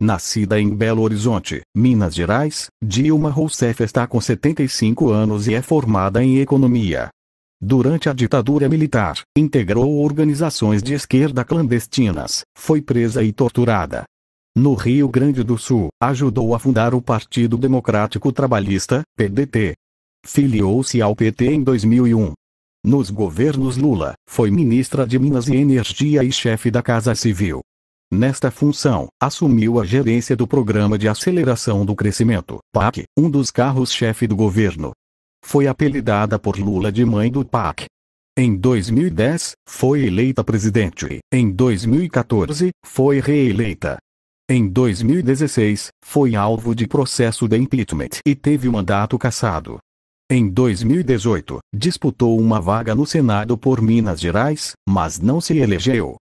Nascida em Belo Horizonte, Minas Gerais, Dilma Rousseff está com 75 anos e é formada em economia. Durante a ditadura militar, integrou organizações de esquerda clandestinas, foi presa e torturada. No Rio Grande do Sul, ajudou a fundar o Partido Democrático Trabalhista, PDT. Filiou-se ao PT em 2001. Nos governos Lula, foi ministra de Minas e Energia e chefe da Casa Civil. Nesta função, assumiu a gerência do Programa de Aceleração do Crescimento, PAC, um dos carros-chefe do governo. Foi apelidada por Lula de mãe do PAC. Em 2010, foi eleita presidente. Em 2014, foi reeleita. Em 2016, foi alvo de processo de impeachment e teve o mandato cassado. Em 2018, disputou uma vaga no Senado por Minas Gerais, mas não se elegeu.